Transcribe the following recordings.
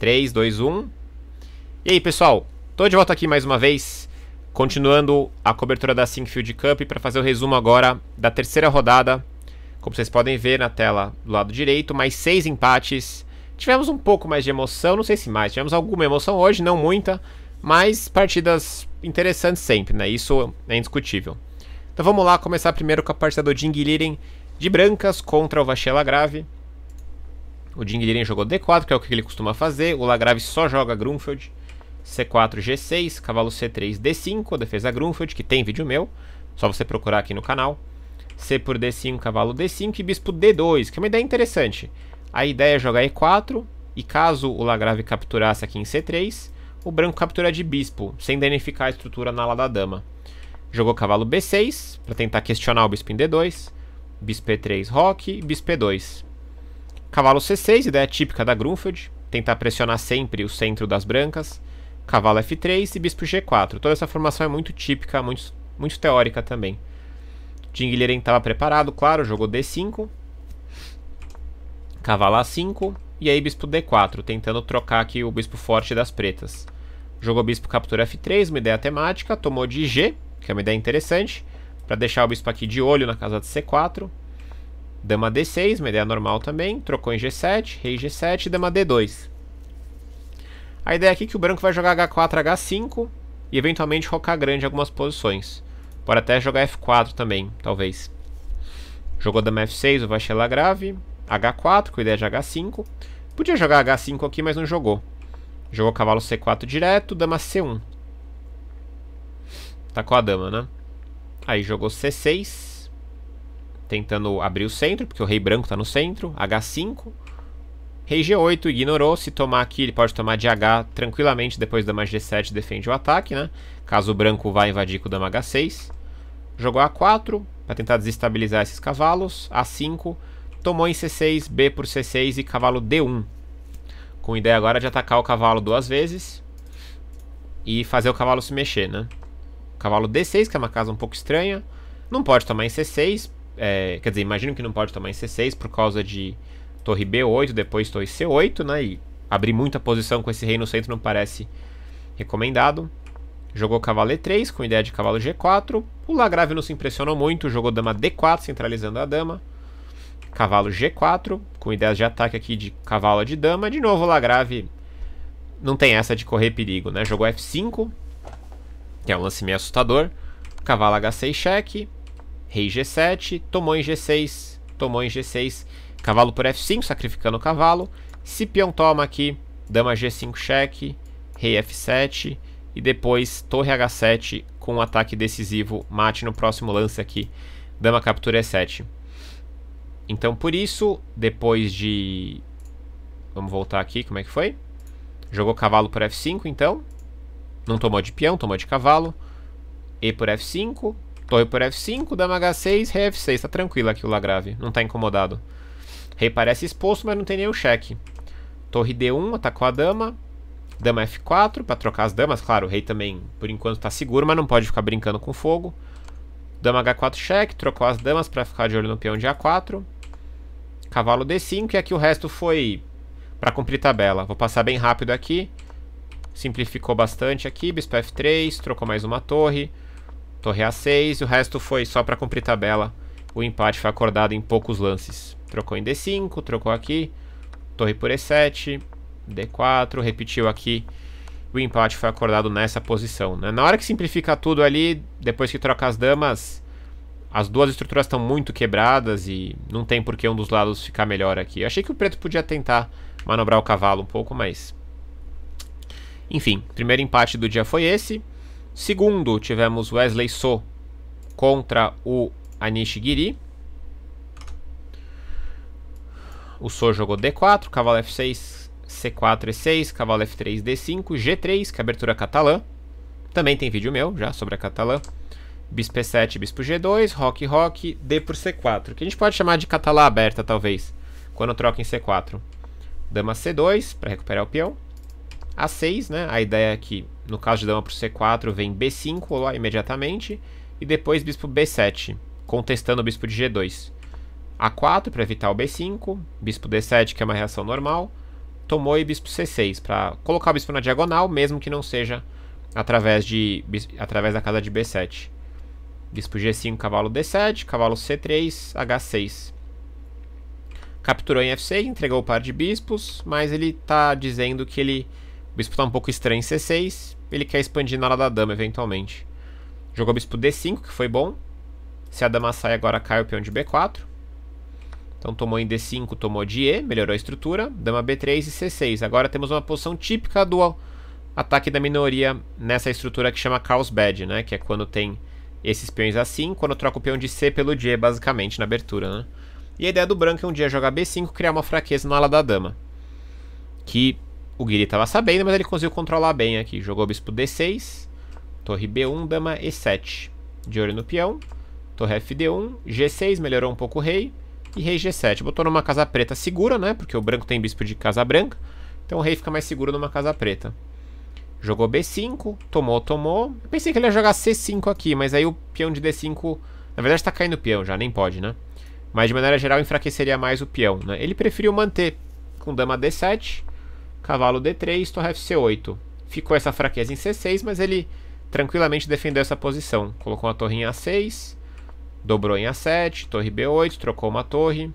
3, 2, 1. E aí, pessoal? Tô de volta aqui mais uma vez, continuando a cobertura da Sinkfield Cup para fazer o resumo agora da terceira rodada. Como vocês podem ver na tela do lado direito, mais seis empates. Tivemos um pouco mais de emoção, não sei se mais, tivemos alguma emoção hoje, não muita, mas partidas interessantes sempre, né? Isso é indiscutível. Então vamos lá começar primeiro com a partida do Liren de brancas contra o Vachela Grave. O Dinguirin jogou D4, que é o que ele costuma fazer. O Lagrave só joga Grunfeld. C4, G6, cavalo C3, D5, a defesa Grunfeld, que tem vídeo meu. Só você procurar aqui no canal. C por D5, cavalo D5 e bispo D2, que é uma ideia interessante. A ideia é jogar E4 e caso o Lagrave capturasse aqui em C3, o branco captura de bispo, sem danificar a estrutura na ala da dama. Jogou cavalo B6 para tentar questionar o bispo em D2, bispo E3 roque bispo E2. Cavalo C6, ideia típica da Grunfeld, tentar pressionar sempre o centro das brancas. Cavalo F3 e bispo G4. Toda essa formação é muito típica, muito, muito teórica também. Jing estava preparado, claro, jogou D5. Cavalo A5 e aí bispo D4, tentando trocar aqui o bispo forte das pretas. Jogou bispo captura F3, uma ideia temática, tomou de G, que é uma ideia interessante, para deixar o bispo aqui de olho na casa de C4. Dama D6, uma ideia normal também. Trocou em G7, rei G7 dama D2. A ideia aqui é que o branco vai jogar H4, H5 e eventualmente rocar grande em algumas posições. Pode até jogar F4 também, talvez. Jogou dama F6, o Vachela grave. H4, com ideia de H5. Podia jogar H5 aqui, mas não jogou. Jogou cavalo C4 direto, dama C1. Tá com a dama, né? Aí jogou C6 tentando abrir o centro, porque o rei branco está no centro, h5. Rei g8 ignorou, se tomar aqui ele pode tomar de h tranquilamente, depois dama g7 defende o ataque, né? Caso o branco vá invadir com o dama h6. Jogou a4 para tentar desestabilizar esses cavalos, a5, tomou em c6, b por c6 e cavalo d1. Com ideia agora de atacar o cavalo duas vezes e fazer o cavalo se mexer, né? Cavalo d6, que é uma casa um pouco estranha. Não pode tomar em c6, é, quer dizer, imagino que não pode tomar em C6 por causa de torre B8, depois torre C8, né? E abrir muita posição com esse rei no centro não parece recomendado. Jogou cavalo E3 com ideia de cavalo G4. O Lagrave não se impressionou muito, jogou dama D4, centralizando a dama. Cavalo G4, com ideias de ataque aqui de cavalo de dama. De novo, o Lagrave não tem essa de correr perigo, né? Jogou F5, que é um lance meio assustador. Cavalo H6 cheque rei G7, tomou em G6, tomou em G6, cavalo por F5, sacrificando o cavalo. Se peão toma aqui, dama G5 cheque, rei F7 e depois torre H7 com um ataque decisivo, mate no próximo lance aqui, dama captura E7. Então por isso, depois de... Vamos voltar aqui, como é que foi? Jogou cavalo por F5 então, não tomou de peão, tomou de cavalo. E por F5, Torre por F5, dama H6, rei F6. Tá tranquilo aqui o Lagrave, não tá incomodado. Rei parece exposto, mas não tem nenhum cheque. Torre D1, atacou a dama. Dama F4, pra trocar as damas. Claro, o rei também, por enquanto, tá seguro, mas não pode ficar brincando com fogo. Dama H4 cheque, trocou as damas pra ficar de olho no peão de A4. Cavalo D5, e aqui o resto foi pra cumprir tabela. Vou passar bem rápido aqui. Simplificou bastante aqui, bispo F3, trocou mais uma torre. Torre A6 e o resto foi só para cumprir tabela. O empate foi acordado em poucos lances. Trocou em D5, trocou aqui. Torre por E7, D4, repetiu aqui. O empate foi acordado nessa posição. Né? Na hora que simplifica tudo ali, depois que troca as damas, as duas estruturas estão muito quebradas e não tem por que um dos lados ficar melhor aqui. Eu achei que o preto podia tentar manobrar o cavalo um pouco, mas... Enfim, primeiro empate do dia foi esse. Segundo, tivemos Wesley So contra o Anishigiri. O So jogou D4, cavalo F6, C4, E6, cavalo F3, D5, G3, que é abertura catalã. Também tem vídeo meu já sobre a catalã. Bispo E7, Bispo G2, Rock, Rock, D por C4. Que a gente pode chamar de catalã aberta, talvez, quando troca em C4. Dama C2, para recuperar o peão. A6, né? A ideia é que, no caso de dama para C4, vem B5 lá imediatamente, e depois bispo B7, contestando o bispo de G2. A4 para evitar o B5, bispo D7, que é uma reação normal, tomou e bispo C6, para colocar o bispo na diagonal, mesmo que não seja através, de, através da casa de B7. Bispo G5, cavalo D7, cavalo C3, H6. Capturou em F6, entregou o par de bispos, mas ele está dizendo que ele o bispo tá um pouco estranho em C6. Ele quer expandir na hora da dama, eventualmente. Jogou bispo D5, que foi bom. Se a dama sai, agora cai o peão de B4. Então tomou em D5, tomou de E, melhorou a estrutura. Dama B3 e C6. Agora temos uma posição típica do ataque da minoria nessa estrutura que chama Chaos Bad, né? Que é quando tem esses peões assim, quando troca o peão de C pelo de E, basicamente, na abertura, né? E a ideia do branco é um dia jogar B5, criar uma fraqueza na ala da dama. Que o Guiri estava sabendo, mas ele conseguiu controlar bem aqui. Jogou bispo D6, torre B1, dama E7. De olho no peão, torre FD1, G6, melhorou um pouco o rei. E rei G7. Botou numa casa preta segura, né? Porque o branco tem bispo de casa branca. Então o rei fica mais seguro numa casa preta. Jogou B5, tomou, tomou. Eu pensei que ele ia jogar C5 aqui, mas aí o peão de D5... Na verdade está caindo o peão já, nem pode, né? Mas de maneira geral enfraqueceria mais o peão, né? Ele preferiu manter com dama D7 cavalo D3, torre F8. Ficou essa fraqueza em C6, mas ele tranquilamente defendeu essa posição. Colocou uma torre em A6, dobrou em A7, torre B8, trocou uma torre.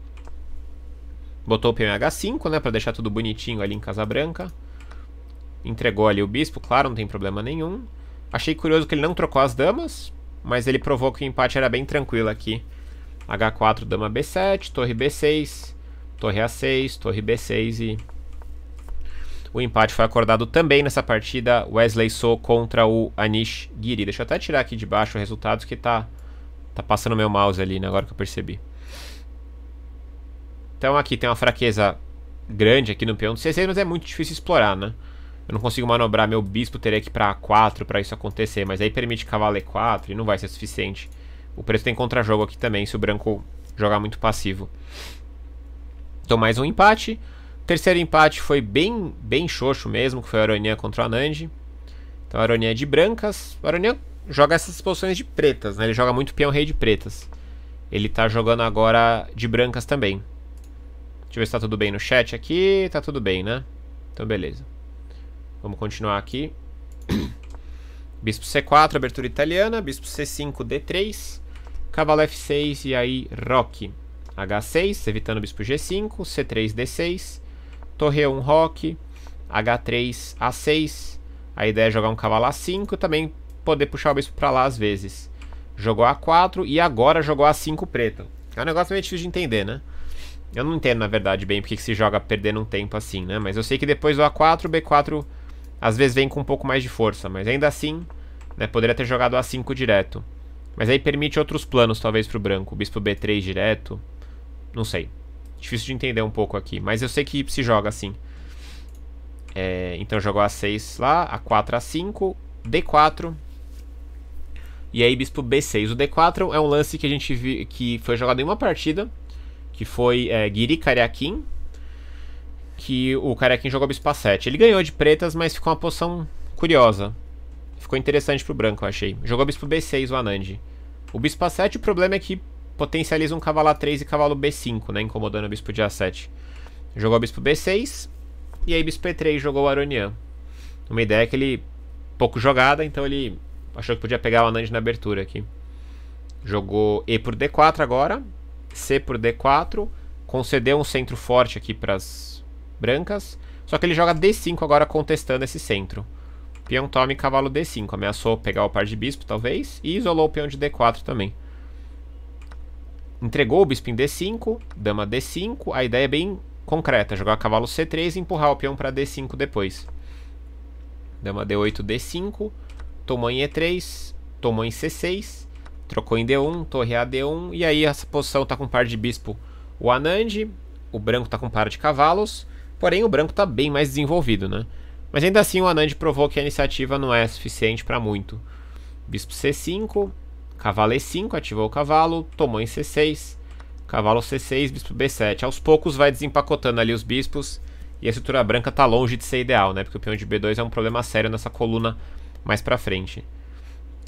Botou o peão em H5, né, para deixar tudo bonitinho ali em Casa Branca. Entregou ali o bispo, claro, não tem problema nenhum. Achei curioso que ele não trocou as damas, mas ele provou que o empate era bem tranquilo aqui. H4, dama B7, torre B6, torre A6, torre B6 e o empate foi acordado também nessa partida, Wesley So contra o Anish Giri. Deixa eu até tirar aqui de baixo o resultado que tá, tá passando meu mouse ali, né, agora que eu percebi. Então aqui tem uma fraqueza grande aqui no peão do C6, mas é muito difícil explorar, né? Eu não consigo manobrar meu bispo, teria que ir pra A4 para isso acontecer, mas aí permite cavalo E4 e não vai ser suficiente. O preço tem contra-jogo aqui também, se o branco jogar muito passivo. Então mais um empate. Terceiro empate foi bem, bem xoxo mesmo, que foi a Aronia contra a Nandi. Então a Aronia é de brancas. O Aronia joga essas posições de pretas, né? Ele joga muito peão rei de pretas. Ele tá jogando agora de brancas também. Deixa eu ver se tá tudo bem no chat aqui. Tá tudo bem, né? Então beleza. Vamos continuar aqui. Bispo C4, abertura italiana. Bispo C5, D3. Cavalo F6 e aí Roque. H6, evitando o bispo G5. C3, D6. É um Rock, H3, A6. A ideia é jogar um cavalo A5 também poder puxar o bispo para lá às vezes. Jogou A4 e agora jogou A5 preto. É um negócio meio difícil de entender, né? Eu não entendo, na verdade, bem porque que se joga perdendo um tempo assim, né? Mas eu sei que depois do A4, o B4 às vezes vem com um pouco mais de força. Mas ainda assim, né, poderia ter jogado A5 direto. Mas aí permite outros planos, talvez, pro branco. O bispo B3 direto. Não sei. Difícil de entender um pouco aqui, mas eu sei que se joga assim. É, então jogou A6 lá, A4, A5, D4. E aí bispo B6. O D4 é um lance que a gente vi, que foi jogado em uma partida, que foi é, Guiri Kariakin, que o Kariakin jogou bispo A7. Ele ganhou de pretas, mas ficou uma posição curiosa. Ficou interessante pro branco, eu achei. Jogou bispo B6 o Anand. O bispo A7, o problema é que potencializa um cavalo A3 e cavalo B5, né? Incomodando o bispo de A7. Jogou o bispo B6 e aí bispo E3 jogou o Aronian. Uma ideia é que ele... Pouco jogada, então ele achou que podia pegar o Anand na abertura aqui. Jogou E por D4 agora. C por D4. Concedeu um centro forte aqui pras... brancas. Só que ele joga D5 agora contestando esse centro. Peão tome cavalo D5. Ameaçou pegar o par de bispo, talvez. E isolou o peão de D4 também entregou o bispo em D5, dama D5. A ideia é bem concreta, jogar cavalo C3 e empurrar o peão para D5 depois. Dama D8, D5, tomou em E3, tomou em C6, trocou em D1, torre AD1. E aí essa posição está com par de bispo o Anand, o branco está com par de cavalos, porém o branco está bem mais desenvolvido, né? Mas ainda assim o Anand provou que a iniciativa não é suficiente para muito. Bispo C5, Cavalo E5, ativou o cavalo, tomou em C6. Cavalo C6, bispo B7. Aos poucos vai desempacotando ali os bispos. E a estrutura branca está longe de ser ideal, né? Porque o peão de B2 é um problema sério nessa coluna mais para frente.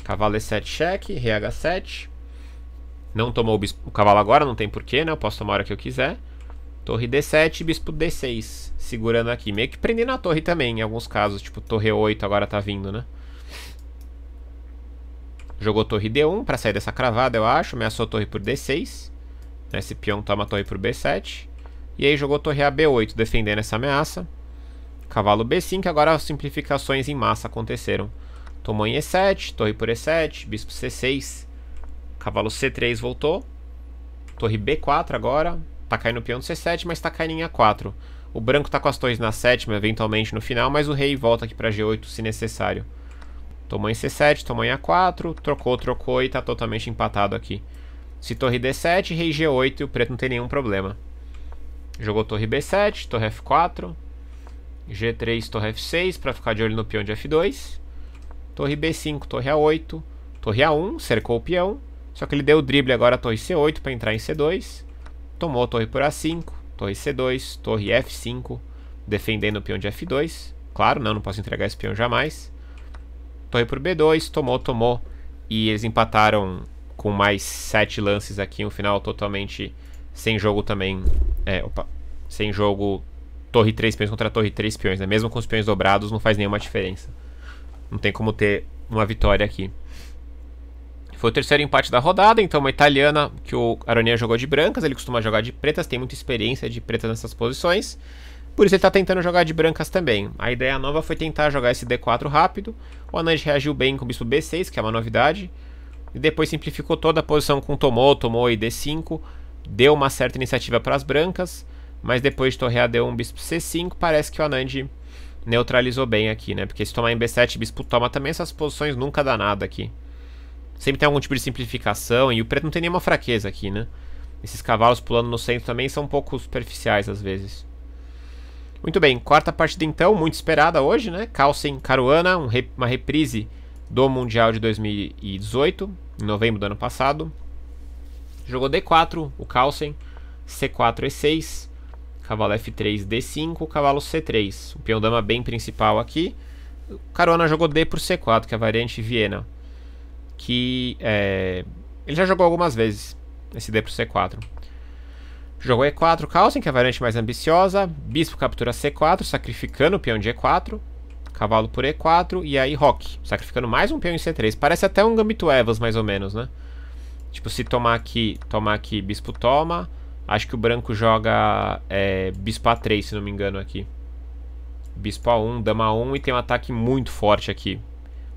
Cavalo E7 cheque, rei H7. Não tomou o, bispo, o cavalo agora, não tem porquê, né? Eu posso tomar a hora que eu quiser. Torre D7, bispo D6. Segurando aqui. Meio que prendendo a torre também, em alguns casos. Tipo, torre 8 agora está vindo, né? Jogou torre D1 para sair dessa cravada, eu acho. Ameaçou torre por D6. Né, esse peão toma torre por B7. E aí jogou torre A B8, defendendo essa ameaça. Cavalo B5, agora as simplificações em massa aconteceram. Tomou em E7, torre por E7, bispo C6. Cavalo C3 voltou. Torre B4 agora. Tá caindo peão C7, mas tá caindo em A4. O branco tá com as torres na sétima, eventualmente no final, mas o rei volta aqui para G8 se necessário. Tomou em C7, tomou em A4, trocou, trocou e tá totalmente empatado aqui. Se torre D7, rei G8 e o preto não tem nenhum problema. Jogou torre B7, torre F4, G3, torre F6 para ficar de olho no peão de F2. Torre B5, torre A8, torre A1, cercou o peão. Só que ele deu o drible agora a torre C8 para entrar em C2. Tomou a torre por A5, torre C2, torre F5, defendendo o peão de F2. Claro, não, não posso entregar esse peão jamais. Torre por B2, tomou, tomou. E eles empataram com mais sete lances aqui. Um final totalmente sem jogo também. É, opa. Sem jogo. Torre 3 peões contra torre 3 peões, né? Mesmo com os peões dobrados, não faz nenhuma diferença. Não tem como ter uma vitória aqui. Foi o terceiro empate da rodada, então uma italiana que o Aronia jogou de brancas, ele costuma jogar de pretas, tem muita experiência de pretas nessas posições. Por isso ele está tentando jogar de brancas também. A ideia nova foi tentar jogar esse d4 rápido. O Anand reagiu bem com o bispo b6, que é uma novidade. E depois simplificou toda a posição com tomou, tomou e d5. Deu uma certa iniciativa para as brancas. Mas depois de torrear deu um bispo c5, parece que o Anand neutralizou bem aqui, né? Porque se tomar em b7, bispo toma também, essas posições nunca dá nada aqui. Sempre tem algum tipo de simplificação, e o preto não tem nenhuma fraqueza aqui, né? Esses cavalos pulando no centro também são um pouco superficiais às vezes. Muito bem, quarta partida então, muito esperada hoje, né? Calcem Caruana, um uma reprise do Mundial de 2018, em novembro do ano passado. Jogou D4, o Calcem, C4, E6, cavalo F3, D5, cavalo C3. O peão-dama bem principal aqui. Caruana jogou D por C4, que é a variante Viena. Que é... ele já jogou algumas vezes, esse D por C4. Jogou E4, Carlsen, que é a variante mais ambiciosa. Bispo captura C4, sacrificando o peão de E4. Cavalo por E4 e aí Roque, sacrificando mais um peão em C3. Parece até um Gambito Evas, mais ou menos, né? Tipo, se tomar aqui, tomar aqui, bispo toma. Acho que o branco joga é, bispo A3, se não me engano, aqui. Bispo A1, dama A1 e tem um ataque muito forte aqui.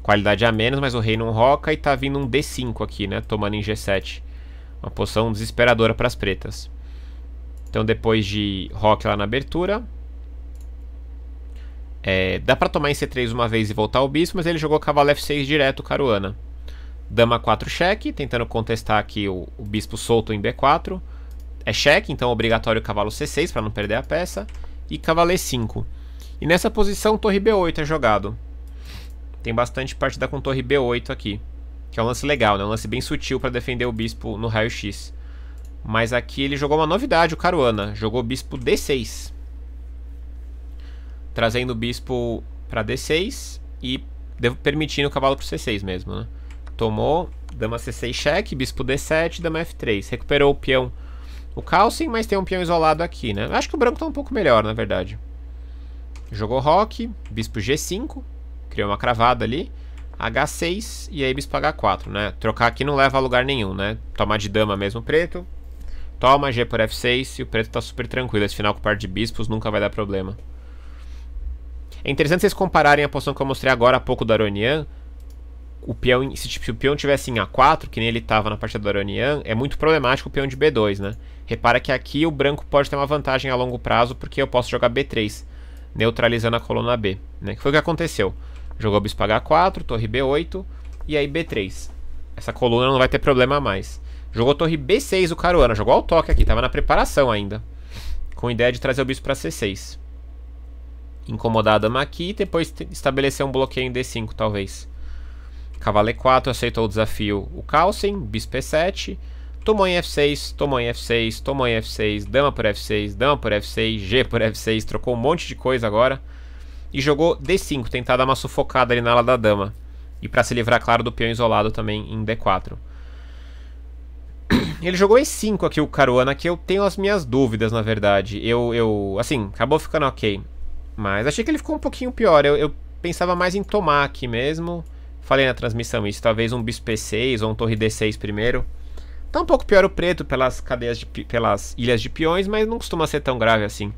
Qualidade a menos, mas o rei não roca e tá vindo um D5 aqui, né? Tomando em G7. Uma poção desesperadora para as pretas. Então depois de Rock lá na abertura. É, dá pra tomar em C3 uma vez e voltar o bispo, mas ele jogou cavalo F6 direto, Caruana. Dama 4 cheque, tentando contestar aqui o, o bispo solto em B4. É cheque, então obrigatório cavalo C6 para não perder a peça. E cavalo E5. E nessa posição, torre B8 é jogado. Tem bastante partida com torre B8 aqui. Que é um lance legal, né? Um lance bem sutil para defender o bispo no raio-x. Mas aqui ele jogou uma novidade, o Caruana. Jogou bispo D6. Trazendo o bispo para D6 e permitindo o cavalo para C6 mesmo, né? Tomou, dama C6 cheque, bispo D7, dama F3. Recuperou o peão, o Calcin, mas tem um peão isolado aqui, né? Acho que o branco está um pouco melhor, na verdade. Jogou roque, bispo G5, criou uma cravada ali. H6 e aí bispo H4, né? Trocar aqui não leva a lugar nenhum, né? Tomar de dama mesmo preto, Toma, G por F6 e o preto tá super tranquilo. Esse final com par de bispos nunca vai dar problema. É interessante vocês compararem a posição que eu mostrei agora há pouco do Aronian. O peão, se, tipo, se, o peão tivesse em A4, que nem ele tava na partida do Aronian, é muito problemático o peão de B2, né? Repara que aqui o branco pode ter uma vantagem a longo prazo, porque eu posso jogar B3, neutralizando a coluna B, né? Que foi o que aconteceu. Jogou bispo H4, torre B8 e aí B3. Essa coluna não vai ter problema mais. Jogou torre B6 o Caruana. Jogou ao toque aqui. Tava na preparação ainda. Com ideia de trazer o bispo pra C6. Incomodar a dama aqui. E depois estabelecer um bloqueio em D5, talvez. Cavalo E4. Aceitou o desafio o Carlsen. Bispo E7. Tomou em F6. Tomou em F6. Tomou em F6. Dama por F6. Dama por F6. G por F6. Trocou um monte de coisa agora. E jogou D5. Tentar dar uma sufocada ali na ala da dama. E para se livrar, claro, do peão isolado também em D4. Ele jogou E5 aqui o Caruana, que eu tenho as minhas dúvidas, na verdade. Eu, eu assim, acabou ficando ok. Mas achei que ele ficou um pouquinho pior. Eu, eu pensava mais em tomar aqui mesmo. Falei na transmissão isso, talvez um bispo E6 ou um torre D6 primeiro. Tá um pouco pior o preto pelas cadeias de, pelas ilhas de peões, mas não costuma ser tão grave assim.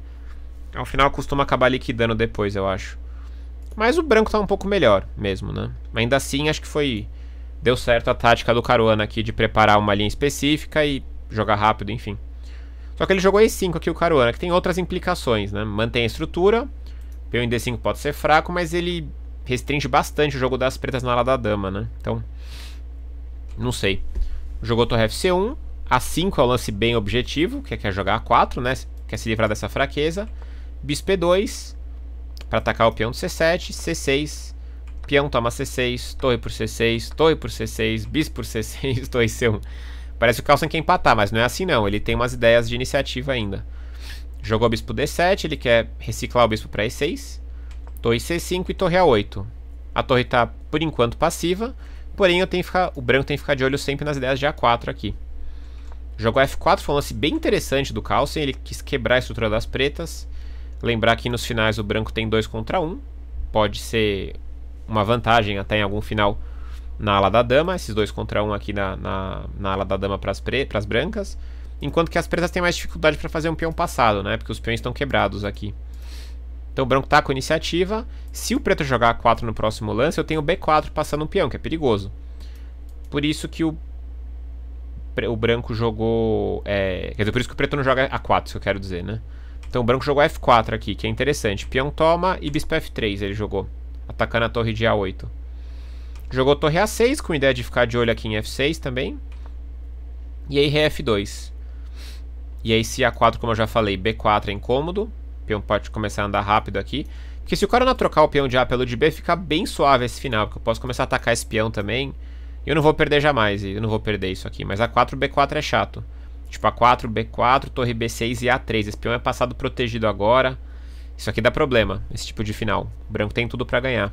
Ao final costuma acabar liquidando depois, eu acho. Mas o branco tá um pouco melhor mesmo, né? Ainda assim, acho que foi deu certo a tática do Caruana aqui de preparar uma linha específica e jogar rápido, enfim. Só que ele jogou E5 aqui o Caruana, que tem outras implicações, né? Mantém a estrutura, peão em D5 pode ser fraco, mas ele restringe bastante o jogo das pretas na ala da dama, né? Então, não sei. Jogou torre c 1 A5 é um lance bem objetivo, que é quer jogar A4, né? Quer se livrar dessa fraqueza. Bispo 2 para atacar o peão de C7, C6, peão toma C6, torre por C6, torre por C6, bis por C6, torre C1. Parece que o Carlsen quer empatar, mas não é assim não. Ele tem umas ideias de iniciativa ainda. Jogou o bispo D7, ele quer reciclar o bispo para E6. Torre C5 e torre A8. A torre está por enquanto, passiva. Porém, eu tenho que ficar, o branco tem que ficar de olho sempre nas ideias de A4 aqui. Jogou F4, foi um lance bem interessante do Carlsen. Ele quis quebrar a estrutura das pretas. Lembrar que nos finais o branco tem 2 contra 1. Um. Pode ser uma vantagem até em algum final na ala da dama, esses dois contra um aqui na, na, na ala da dama para as brancas, enquanto que as pretas têm mais dificuldade para fazer um peão passado, né? Porque os peões estão quebrados aqui. Então o branco tá com iniciativa. Se o preto jogar A4 no próximo lance, eu tenho B4 passando um peão, que é perigoso. Por isso que o, o branco jogou... É, quer dizer, por isso que o preto não joga A4, isso eu quero dizer, né? Então o branco jogou F4 aqui, que é interessante. Peão toma e bispo F3 ele jogou atacando a torre de A8. Jogou torre A6 com ideia de ficar de olho aqui em F6 também. E aí Rf2. E aí se A4, como eu já falei, B4 é incômodo. O peão pode começar a andar rápido aqui. Porque se o cara não trocar o peão de A pelo de B, fica bem suave esse final. Porque eu posso começar a atacar esse peão também. E eu não vou perder jamais. Eu não vou perder isso aqui. Mas A4, B4 é chato. Tipo A4, B4, torre B6 e A3. Esse peão é passado protegido agora. Isso aqui dá problema, esse tipo de final. O branco tem tudo pra ganhar.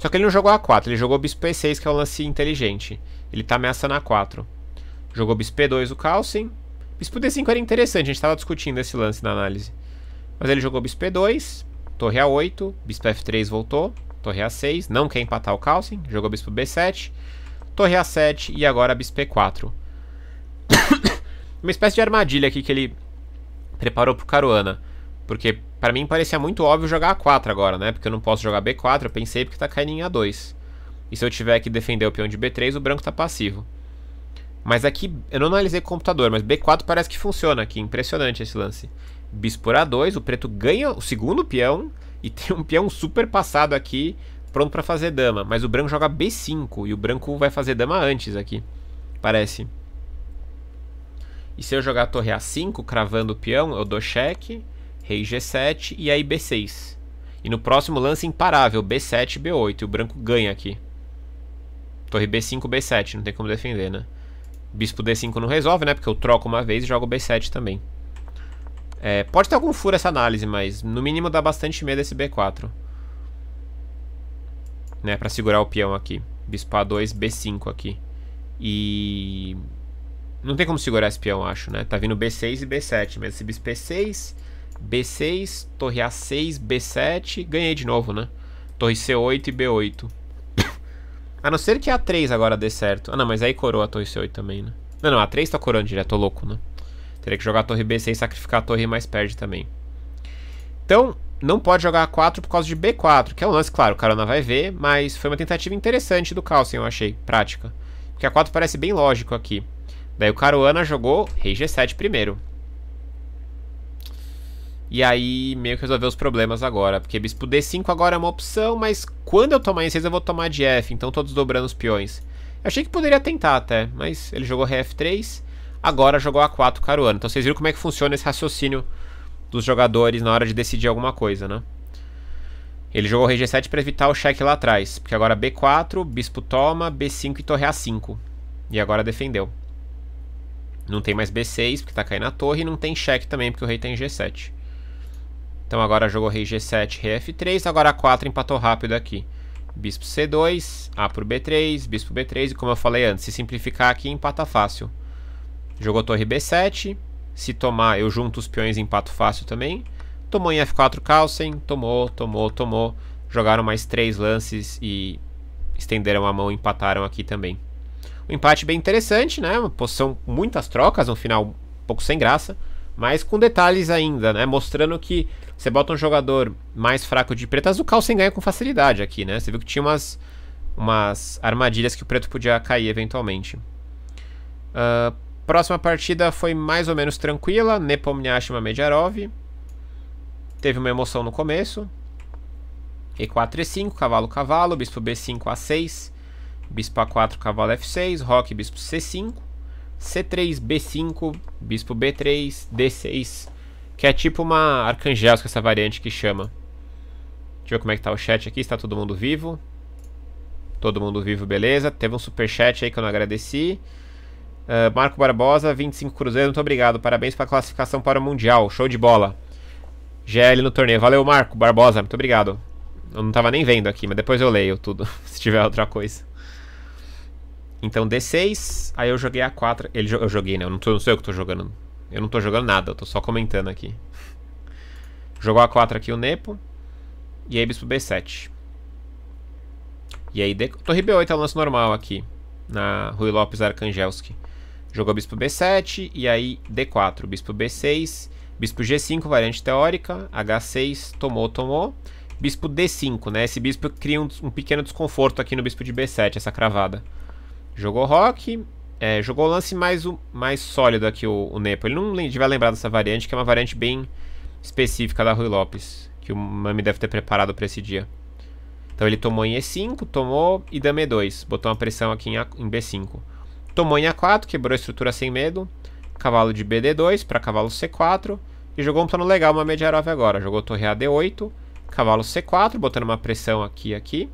Só que ele não jogou A4, ele jogou bispo E6, que é um lance inteligente. Ele tá ameaçando A4. Jogou bispo E2 o Carlsen. Bispo D5 era interessante, a gente tava discutindo esse lance na análise. Mas ele jogou bispo E2, torre A8, bispo F3 voltou, torre A6, não quer empatar o Carlsen, jogou bispo B7, torre A7 e agora bispo E4. Uma espécie de armadilha aqui que ele preparou pro Caruana, porque Pra mim parecia muito óbvio jogar A4 agora, né? Porque eu não posso jogar B4, eu pensei porque tá caindo em A2. E se eu tiver que defender o peão de B3, o branco tá passivo. Mas aqui, eu não analisei com o computador, mas B4 parece que funciona aqui. Impressionante esse lance. Bis por A2, o preto ganha o segundo peão. E tem um peão super passado aqui, pronto para fazer dama. Mas o branco joga B5, e o branco vai fazer dama antes aqui. Parece. E se eu jogar a torre A5, cravando o peão, eu dou cheque rei G7 e aí B6. E no próximo lance imparável, B7 B8. E o branco ganha aqui. Torre B5, B7. Não tem como defender, né? Bispo D5 não resolve, né? Porque eu troco uma vez e jogo B7 também. É, pode ter algum furo essa análise, mas no mínimo dá bastante medo esse B4. Né? Pra segurar o peão aqui. Bispo A2, B5 aqui. E... Não tem como segurar esse peão, acho, né? Tá vindo B6 e B7, mas esse bispo E6 B6, torre A6, B7, ganhei de novo, né? Torre C8 e B8. a não ser que a 3 agora dê certo. Ah, não, mas aí coroa a torre C8 também, né? Não, não, a 3 tá coroando direto, tô louco, né? Teria que jogar a torre B6, sacrificar a torre, mas perde também. Então, não pode jogar A4 por causa de B4, que é um lance, claro, o Carona vai ver, mas foi uma tentativa interessante do Carlsen, eu achei, prática. Porque A4 parece bem lógico aqui. Daí o Caruana jogou rei G7 primeiro. E aí meio que resolver os problemas agora. Porque bispo D5 agora é uma opção, mas quando eu tomar em 6 eu vou tomar de F. Então todos dobrando os peões. Eu achei que poderia tentar até, mas ele jogou Rf3. Agora jogou A4 Caruana. Então vocês viram como é que funciona esse raciocínio dos jogadores na hora de decidir alguma coisa, né? Ele jogou rei G7 para evitar o cheque lá atrás. Porque agora B4, bispo toma, B5 e torre A5. E agora defendeu. Não tem mais B6, porque tá caindo a torre. E não tem cheque também, porque o rei tem tá G7. Então agora jogou rei G7, rei F3, agora A4 empatou rápido aqui. Bispo C2, A por B3, bispo B3 e como eu falei antes, se simplificar aqui empata fácil. Jogou torre B7, se tomar eu junto os peões empato fácil também. Tomou em F4 Carlsen, tomou, tomou, tomou. Jogaram mais três lances e estenderam a mão empataram aqui também. Um empate bem interessante, né? Uma posição, muitas trocas, um final um pouco sem graça mas com detalhes ainda, né? Mostrando que você bota um jogador mais fraco de preto, mas o Carlsen ganha com facilidade aqui, né? Você viu que tinha umas, umas armadilhas que o preto podia cair eventualmente. Uh, próxima partida foi mais ou menos tranquila, Nepomniachtchi Medjarov. Teve uma emoção no começo. E4 e 5, cavalo cavalo, bispo B5 A6, bispo A4, cavalo F6, roque bispo C5. C3, B5, bispo B3, D6, que é tipo uma arcangelsca essa variante que chama. Deixa eu ver como é que tá o chat aqui, está todo mundo vivo. Todo mundo vivo, beleza. Teve um super chat aí que eu não agradeci. Uh, Marco Barbosa, 25 Cruzeiro, muito obrigado. Parabéns para classificação para o Mundial. Show de bola. GL no torneio. Valeu, Marco Barbosa, muito obrigado. Eu não tava nem vendo aqui, mas depois eu leio tudo, se tiver outra coisa. Então D6, aí eu joguei A4. Ele, eu joguei, né? Eu não, tô, não sei eu que tô jogando. Eu não tô jogando nada, eu tô só comentando aqui. Jogou A4 aqui o Nepo. E aí bispo B7. E aí D... Torre B8 é o lance normal aqui. Na Rui Lopes Arkangelski. Jogou bispo B7 e aí D4. Bispo B6. Bispo G5, variante teórica. H6, tomou, tomou. Bispo D5, né? Esse bispo cria um, um pequeno desconforto aqui no bispo de B7, essa cravada. Jogou rock, é, jogou o lance mais, mais sólido aqui o, o Nepo. Ele não vai lembrar dessa variante, que é uma variante bem específica da Rui Lopes, que o Mami deve ter preparado para esse dia. Então ele tomou em E5, tomou e dama E2. Botou uma pressão aqui em, a, em B5. Tomou em A4, quebrou a estrutura sem medo. Cavalo de BD2 para cavalo C4. E jogou um plano legal, uma Mediarov agora. Jogou torre AD8, cavalo C4, botando uma pressão aqui aqui.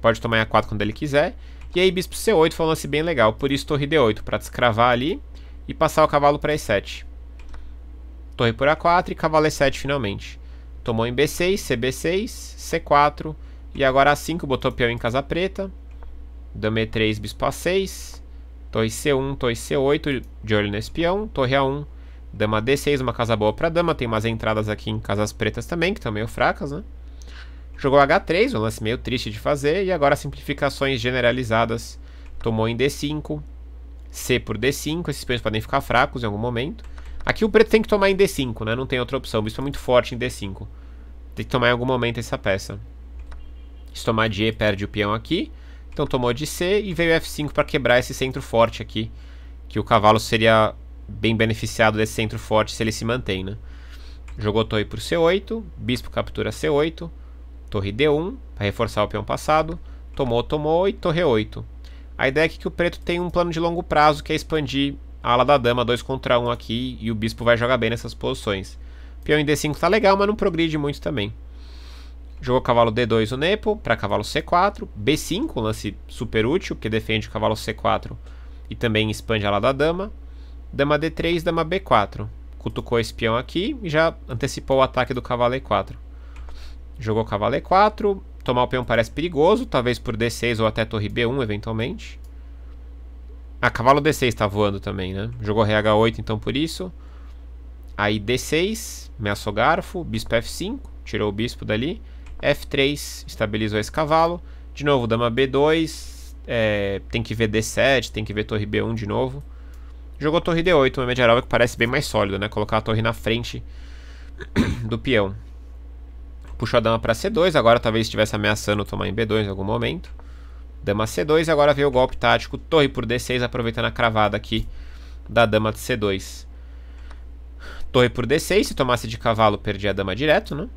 Pode tomar em A4 quando ele quiser. E aí bispo C8 foi um lance bem legal, por isso torre D8, para descravar ali e passar o cavalo para E7. Torre por A4 e cavalo E7 finalmente. Tomou em B6, CB6, C4 e agora A5 botou peão em casa preta. Dama E3, bispo A6, torre C1, torre C8 de olho nesse peão, torre A1, dama D6, uma casa boa para dama, tem umas entradas aqui em casas pretas também, que estão meio fracas, né? Jogou H3, um lance meio triste de fazer, e agora simplificações generalizadas. Tomou em D5, C por D5, esses peões podem ficar fracos em algum momento. Aqui o preto tem que tomar em D5, né? Não tem outra opção, o bispo é muito forte em D5. Tem que tomar em algum momento essa peça. Se tomar de E, perde o peão aqui. Então tomou de C e veio F5 para quebrar esse centro forte aqui. Que o cavalo seria bem beneficiado desse centro forte se ele se mantém, né? Jogou torre por C8, bispo captura C8. Torre D1 para reforçar o peão passado. Tomou, tomou e torre 8. A ideia é que o preto tem um plano de longo prazo que é expandir a ala da dama 2 contra 1 um aqui e o bispo vai jogar bem nessas posições. Peão em D5 está legal, mas não progride muito também. Jogou cavalo D2 o Nepo para cavalo C4. B5, um lance super útil, porque defende o cavalo C4 e também expande a ala da dama. Dama D3, dama B4. Cutucou esse peão aqui e já antecipou o ataque do cavalo E4. Jogou cavalo e4. Tomar o peão parece perigoso, talvez por d6 ou até torre b1, eventualmente. Ah, cavalo d6 tá voando também, né? Jogou rei h8, então por isso. Aí d6, ameaçou garfo, bispo f5, tirou o bispo dali. f3, estabilizou esse cavalo. De novo, dama b2, é, tem que ver d7, tem que ver torre b1 de novo. Jogou torre d8, uma média que parece bem mais sólida, né? Colocar a torre na frente do peão puxou a dama para C2, agora talvez estivesse ameaçando tomar em B2 em algum momento. Dama C2, agora veio o golpe tático, torre por D6, aproveitando a cravada aqui da dama de C2. Torre por D6, se tomasse de cavalo, perdia a dama direto, né?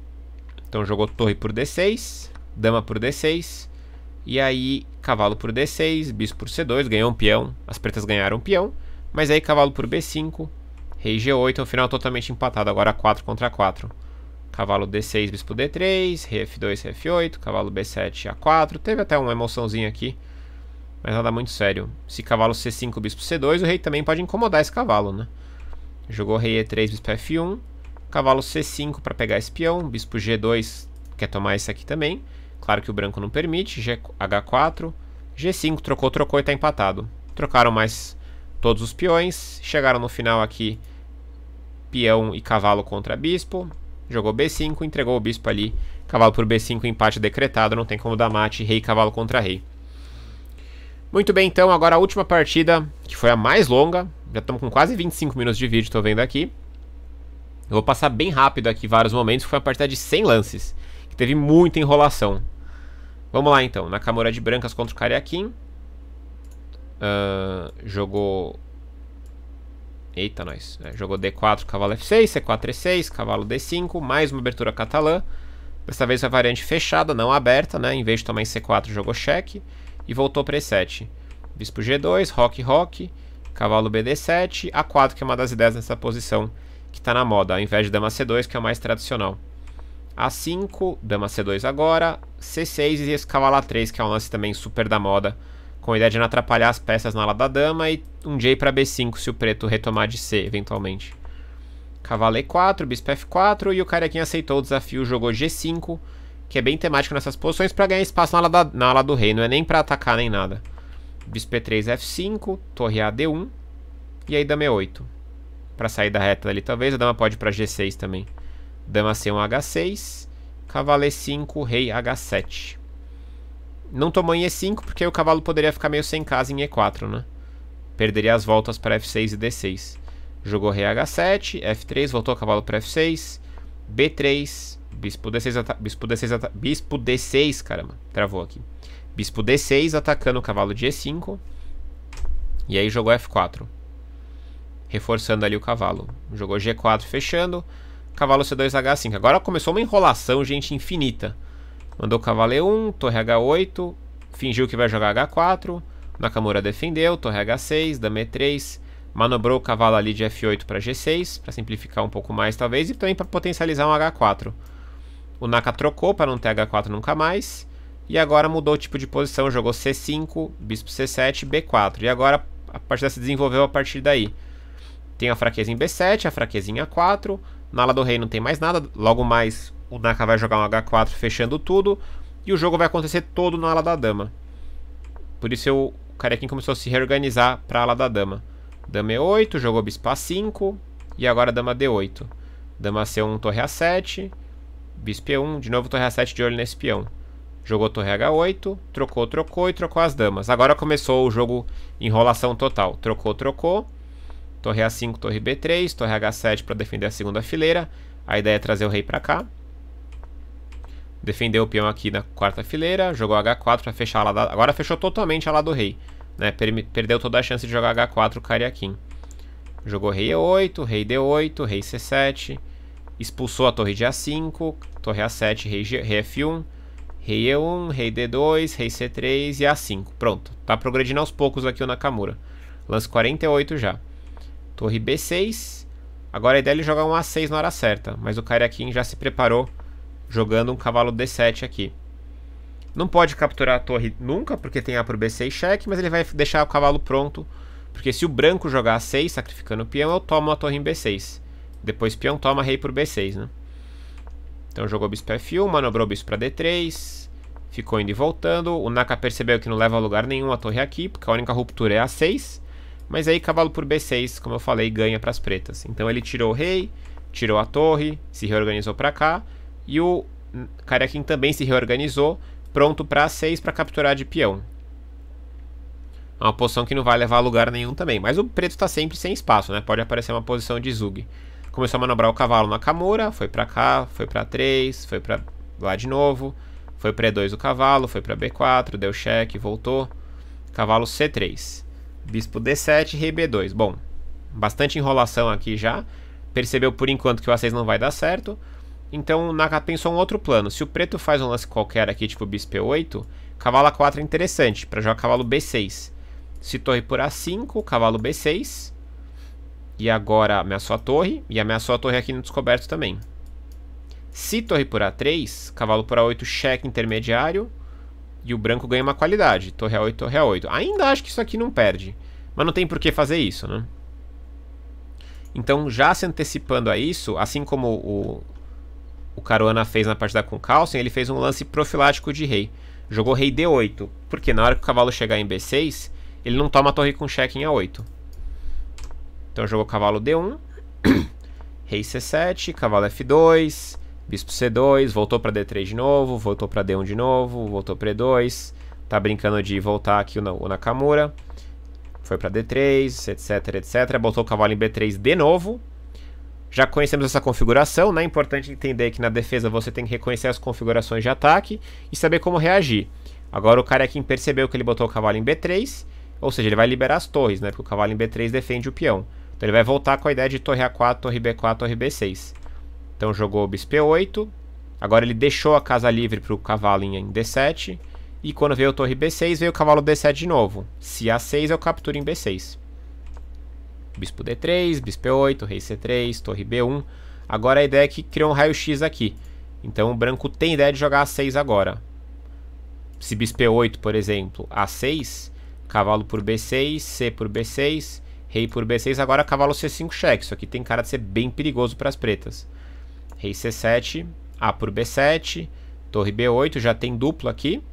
Então jogou torre por D6, dama por D6, e aí cavalo por D6, bispo por C2, ganhou um peão, as pretas ganharam um peão, mas aí cavalo por B5, rei G8, o é final totalmente empatado, agora 4 contra 4. Cavalo D6, bispo D3, rei F2, F8, cavalo B7, A4. Teve até uma emoçãozinha aqui, mas nada muito sério. Se cavalo C5, bispo C2, o rei também pode incomodar esse cavalo, né? Jogou rei E3, bispo F1, cavalo C5 para pegar esse peão, bispo G2 quer tomar esse aqui também. Claro que o branco não permite, G, H4, G5, trocou, trocou e está empatado. Trocaram mais todos os peões, chegaram no final aqui peão e cavalo contra bispo, Jogou B5, entregou o bispo ali. Cavalo por B5, empate decretado. Não tem como dar mate. Rei, cavalo contra rei. Muito bem, então, agora a última partida, que foi a mais longa. Já estamos com quase 25 minutos de vídeo, estou vendo aqui. Eu vou passar bem rápido aqui vários momentos, foi uma partida de 100 lances, que teve muita enrolação. Vamos lá, então. Nakamura de brancas contra o Kareakin. Uh, ah, jogou Eita, nós. É, jogou D4, cavalo F6, C4, E6, cavalo D5, mais uma abertura catalã. Dessa vez a variante fechada, não aberta, né? Em vez de tomar em C4, jogou cheque e voltou para E7. Bispo G2, rock rock cavalo BD7, A4, que é uma das ideias nessa posição que está na moda, ao invés de dama C2, que é o mais tradicional. A5, dama C2 agora, C6 e esse cavalo A3, que é um lance também super da moda, com a ideia de não atrapalhar as peças na ala da dama e um J para B5 se o preto retomar de C, eventualmente. Cavalo E4, bispo F4 e o carequinha aceitou o desafio, jogou G5, que é bem temático nessas posições, para ganhar espaço na ala, da, na ala do rei, não é nem para atacar nem nada. Bispo E3, F5, torre A, D1 e aí dama E8. Para sair da reta ali talvez, a dama pode para G6 também. Dama C1, H6, cavalo E5, rei H7. Não tomou em E5, porque o cavalo poderia ficar meio sem casa em E4, né? Perderia as voltas para F6 e D6. Jogou rei H7, F3, voltou o cavalo para F6, B3, bispo D6, bispo D6, bispo D6, caramba, travou aqui. Bispo D6 atacando o cavalo de E5. E aí jogou F4. Reforçando ali o cavalo. Jogou G4 fechando. Cavalo C2 H5. Agora começou uma enrolação, gente, infinita. Mandou cavaleiro 1, torre H8, fingiu que vai jogar H4, Nakamura defendeu, torre H6, dama E3, manobrou o cavalo ali de F8 para G6, para simplificar um pouco mais talvez, e também para potencializar um H4. O Naka trocou para não ter H4 nunca mais, e agora mudou o tipo de posição, jogou C5, bispo C7, B4, e agora a partida se desenvolveu a partir daí. Tem a fraqueza em B7, a fraqueza em A4, na ala do rei não tem mais nada, logo mais o Naka vai jogar um H4 fechando tudo. E o jogo vai acontecer todo na ala da dama. Por isso eu, o carequinho começou a se reorganizar para a ala da dama. Dama E8, jogou bispo A5. E agora dama D8. Dama C1, torre A7. Bispo E1, de novo torre A7 de olho nesse peão. Jogou torre H8, trocou, trocou e trocou as damas. Agora começou o jogo enrolação total. Trocou, trocou. Torre A5, torre B3, torre H7 para defender a segunda fileira. A ideia é trazer o rei para cá defendeu o peão aqui na quarta fileira, jogou H4 para fechar a lado, agora fechou totalmente a lado do rei, né? Perdeu toda a chance de jogar H4 o Kariakin. Jogou rei E8, rei D8, rei C7, expulsou a torre de A5, torre A7, rei, G, rei F1, rei E1, rei D2, rei C3 e A5. Pronto, tá progredindo aos poucos aqui o Nakamura. Lance 48 já. Torre B6. Agora a ideia é ele jogar um A6 na hora certa, mas o Kariakin já se preparou jogando um cavalo D7 aqui. Não pode capturar a torre nunca, porque tem A por B6 cheque, mas ele vai deixar o cavalo pronto, porque se o branco jogar A6, sacrificando o peão, eu tomo a torre em B6. Depois peão toma rei por B6, né? Então jogou bispo F1, manobrou bispo para D3, ficou indo e voltando. O Naka percebeu que não leva a lugar nenhum a torre aqui, porque a única ruptura é A6. Mas aí cavalo por B6, como eu falei, ganha para as pretas. Então ele tirou o rei, tirou a torre, se reorganizou para cá e o Karakin também se reorganizou, pronto para 6 para capturar de peão. É uma posição que não vai levar a lugar nenhum também. Mas o preto está sempre sem espaço, né? Pode aparecer uma posição de Zug. Começou a manobrar o cavalo na Kamura, foi para cá, foi para 3, foi para lá de novo. Foi para E2 o cavalo, foi para B4, deu cheque, voltou. Cavalo C3. Bispo D7, rei B2. Bom, bastante enrolação aqui já. Percebeu por enquanto que o A6 não vai dar certo. Então, Naka pensou um outro plano. Se o preto faz um lance qualquer aqui, tipo bispo e8, cavalo a4 é interessante, para jogar cavalo b6. Se torre por a5, cavalo b6. E agora ameaçou a torre, e ameaçou a torre aqui no descoberto também. Se torre por a3, cavalo por a8, cheque intermediário. E o branco ganha uma qualidade, torre a8, torre a8. Ainda acho que isso aqui não perde, mas não tem por que fazer isso, né? Então, já se antecipando a isso, assim como o, o Caruana fez na partida com o Carlsen, ele fez um lance profilático de rei. Jogou rei D8, porque na hora que o cavalo chegar em B6, ele não toma a torre com cheque em A8. Então jogou cavalo D1, rei C7, cavalo F2, bispo C2, voltou para D3 de novo, voltou para D1 de novo, voltou para E2. Tá brincando de voltar aqui o Nakamura. Foi para D3, etc, etc. Botou o cavalo em B3 de novo. Já conhecemos essa configuração, né? É importante entender que na defesa você tem que reconhecer as configurações de ataque e saber como reagir. Agora o aqui é percebeu que ele botou o cavalo em B3, ou seja, ele vai liberar as torres, né? Porque o cavalo em B3 defende o peão. Então ele vai voltar com a ideia de torre A4, torre B4, torre B6. Então jogou o bispo E8. Agora ele deixou a casa livre para o cavalo em D7. E quando veio o torre B6, veio o cavalo D7 de novo. Se A6, eu capturo em B6. Bispo D3, Bispo E8, Rei C3, Torre B1. Agora a ideia é que criou um raio-x aqui. Então o branco tem ideia de jogar A6 agora. Se Bispo E8, por exemplo, A6, cavalo por B6, C por B6, Rei por B6, agora cavalo C5 cheque. Isso aqui tem cara de ser bem perigoso para as pretas. Rei C7, A por B7, Torre B8, já tem dupla aqui.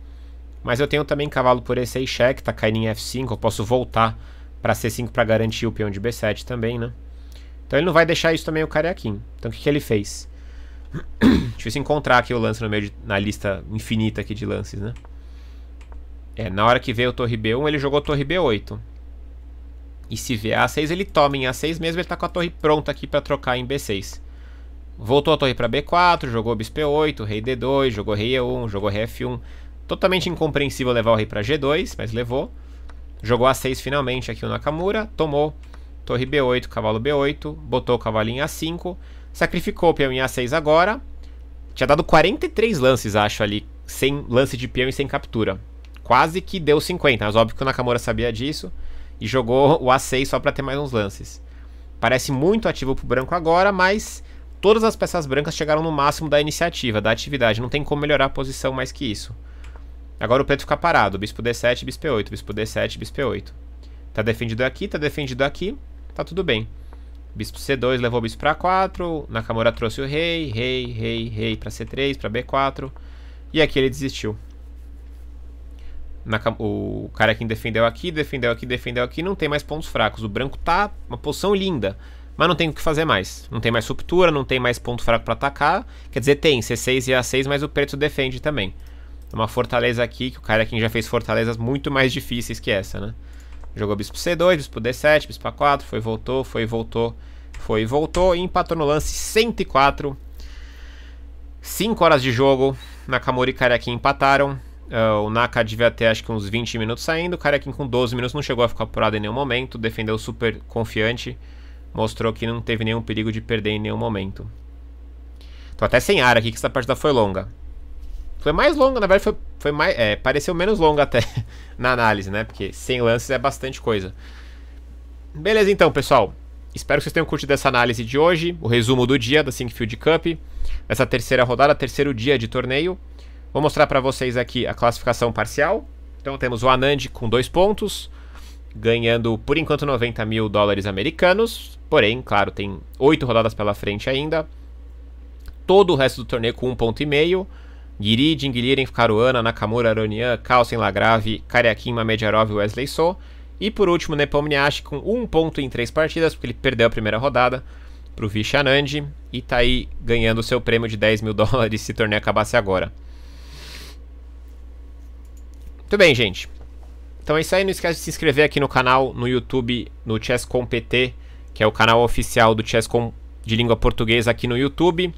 Mas eu tenho também cavalo por E6 cheque, tá caindo em F5, eu posso voltar para C5 para garantir o peão de B7 também, né? Então ele não vai deixar isso também o carequinho. Então o que, que ele fez? Difícil encontrar aqui o lance no meio de, na lista infinita aqui de lances, né? É, na hora que veio o torre B1, ele jogou torre B8. E se vier A6, ele toma em A6 mesmo, ele tá com a torre pronta aqui para trocar em B6. Voltou a torre para B4, jogou bispo E8, rei D2, jogou rei E1, jogou rei F1. Totalmente incompreensível levar o rei para G2, mas levou. Jogou A6 finalmente aqui o Nakamura, tomou. Torre B8, cavalo B8, botou o em A5, sacrificou o peão em A6 agora. Tinha dado 43 lances, acho, ali, sem lance de peão e sem captura. Quase que deu 50, mas óbvio que o Nakamura sabia disso e jogou o A6 só para ter mais uns lances. Parece muito ativo pro branco agora, mas todas as peças brancas chegaram no máximo da iniciativa, da atividade, não tem como melhorar a posição mais que isso. Agora o preto fica parado. Bispo D7, bispo E8, bispo D7, bispo E8. Tá defendido aqui, tá defendido aqui. Tá tudo bem. Bispo C2 levou o bispo pra 4. Nakamura trouxe o rei, rei, rei, rei pra C3, pra B4. E aqui ele desistiu. Nakam o cara que defendeu aqui, defendeu aqui, defendeu aqui, não tem mais pontos fracos. O branco tá uma posição linda, mas não tem o que fazer mais. Não tem mais ruptura, não tem mais ponto fraco para atacar. Quer dizer, tem C6 e A6, mas o preto defende também uma fortaleza aqui, que o cara aqui já fez fortalezas muito mais difíceis que essa, né? Jogou bispo C2, bispo D7, bispo A4, foi voltou, foi voltou, foi voltou e empatou no lance 104. 5 horas de jogo, Nakamura e Karekin empataram. Uh, o Naka devia ter acho que uns 20 minutos saindo, o Karekin com 12 minutos não chegou a ficar apurado em nenhum momento, defendeu super confiante, mostrou que não teve nenhum perigo de perder em nenhum momento. Tô até sem ar aqui que essa partida foi longa. Foi mais longa, na verdade foi, foi mais. É, pareceu menos longa até na análise, né? Porque 100 lances é bastante coisa. Beleza então, pessoal. Espero que vocês tenham curtido essa análise de hoje, o resumo do dia da Sinkfield Cup, essa terceira rodada, terceiro dia de torneio. Vou mostrar para vocês aqui a classificação parcial. Então temos o Anand com dois pontos, ganhando por enquanto 90 mil dólares americanos. Porém, claro, tem oito rodadas pela frente ainda. Todo o resto do torneio com um ponto e meio. Guiri, Dinguiliren, Karuana, Nakamura, Aronian, Carlsen, Lagrave, Kariakin, Mamedjarov e Wesley So. E por último, Nepomniachtchi com um ponto em três partidas, porque ele perdeu a primeira rodada para o Vishanand e está aí ganhando o seu prêmio de 10 mil dólares se o torneio acabasse agora. Muito bem, gente. Então é isso aí, não esquece de se inscrever aqui no canal, no YouTube, no Chess.com PT, que é o canal oficial do Chess.com de língua portuguesa aqui no YouTube.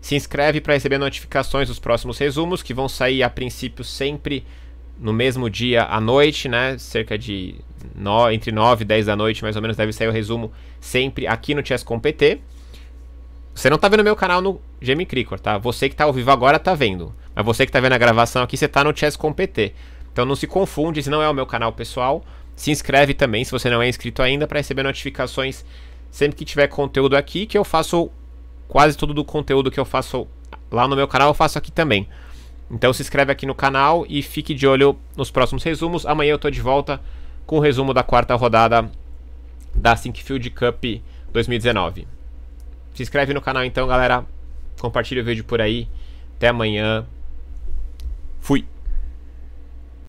Se inscreve para receber notificações dos próximos resumos, que vão sair a princípio sempre no mesmo dia à noite, né? Cerca de no, entre 9 e 10 da noite, mais ou menos, deve sair o resumo sempre aqui no Chess com PT. Você não tá vendo meu canal no Jamie Cricor, tá? Você que tá ao vivo agora tá vendo. Mas você que tá vendo a gravação aqui, você tá no Chess com PT. Então não se confunde, se não é o meu canal pessoal, se inscreve também se você não é inscrito ainda para receber notificações sempre que tiver conteúdo aqui que eu faço quase todo do conteúdo que eu faço lá no meu canal, eu faço aqui também. Então se inscreve aqui no canal e fique de olho nos próximos resumos. Amanhã eu tô de volta com o resumo da quarta rodada da Sinkfield Cup 2019. Se inscreve no canal então, galera. Compartilha o vídeo por aí. Até amanhã. Fui.